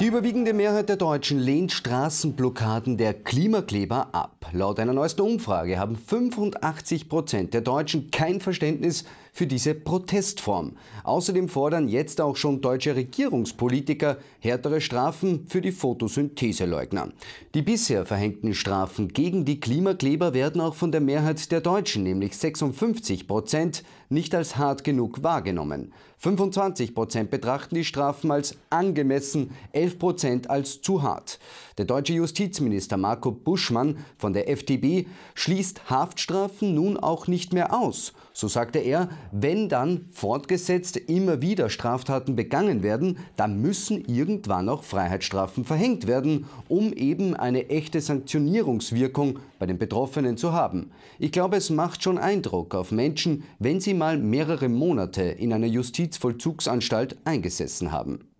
Die überwiegende Mehrheit der Deutschen lehnt Straßenblockaden der Klimakleber ab. Laut einer neuesten Umfrage haben 85 Prozent der Deutschen kein Verständnis für diese Protestform. Außerdem fordern jetzt auch schon deutsche Regierungspolitiker härtere Strafen für die Photosyntheseleugner. Die bisher verhängten Strafen gegen die Klimakleber werden auch von der Mehrheit der Deutschen, nämlich 56 Prozent, nicht als hart genug wahrgenommen. 25 Prozent betrachten die Strafen als angemessen, 11 Prozent als zu hart. Der deutsche Justizminister Marco Buschmann von der FDP schließt Haftstrafen nun auch nicht mehr aus. So sagte er, wenn dann fortgesetzt immer wieder Straftaten begangen werden, dann müssen irgendwann auch Freiheitsstrafen verhängt werden, um eben eine echte Sanktionierungswirkung bei den Betroffenen zu haben. Ich glaube, es macht schon Eindruck auf Menschen, wenn sie mal mehrere Monate in einer Justizvollzugsanstalt eingesessen haben.